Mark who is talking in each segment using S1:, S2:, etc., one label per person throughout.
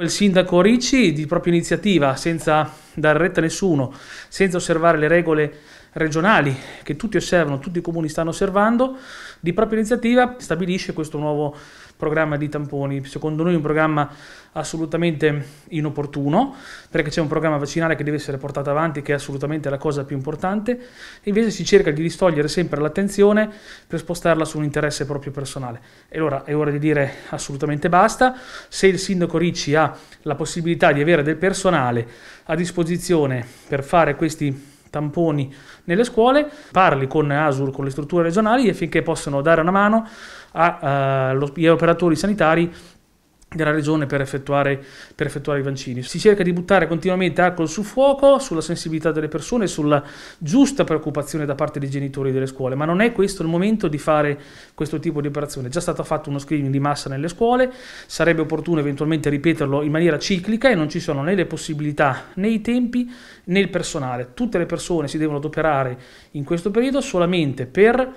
S1: il sindaco Ricci di propria iniziativa, senza dar retta a nessuno, senza osservare le regole regionali che tutti osservano, tutti i comuni stanno osservando, di propria iniziativa stabilisce questo nuovo programma di tamponi. Secondo noi un programma assolutamente inopportuno, perché c'è un programma vaccinale che deve essere portato avanti, che è assolutamente la cosa più importante, invece si cerca di distogliere sempre l'attenzione per spostarla su un interesse proprio personale. E allora è ora di dire assolutamente basta. Se il sindaco Ricci ha la possibilità di avere del personale a disposizione per fare questi tamponi nelle scuole, parli con ASUR, con le strutture regionali affinché possano dare una mano agli eh, operatori sanitari della regione per effettuare, per effettuare, i vaccini. Si cerca di buttare continuamente alcol su fuoco, sulla sensibilità delle persone, sulla giusta preoccupazione da parte dei genitori delle scuole, ma non è questo il momento di fare questo tipo di operazione. È già stato fatto uno screening di massa nelle scuole, sarebbe opportuno eventualmente ripeterlo in maniera ciclica e non ci sono né le possibilità né i tempi né il personale. Tutte le persone si devono adoperare in questo periodo solamente per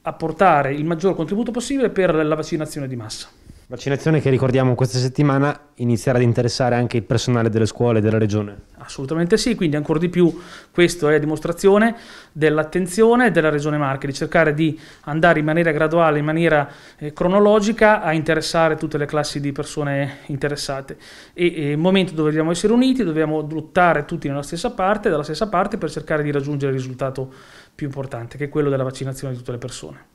S1: apportare il maggior contributo possibile per la vaccinazione di massa.
S2: Vaccinazione che ricordiamo questa settimana inizierà ad interessare anche il personale delle scuole della regione.
S1: Assolutamente sì, quindi ancora di più questa è la dimostrazione dell'attenzione della regione Marche, di cercare di andare in maniera graduale, in maniera eh, cronologica a interessare tutte le classi di persone interessate. E, e eh, il momento dove dobbiamo essere uniti, dobbiamo lottare tutti nella stessa parte, dalla stessa parte per cercare di raggiungere il risultato più importante, che è quello della vaccinazione di tutte le persone.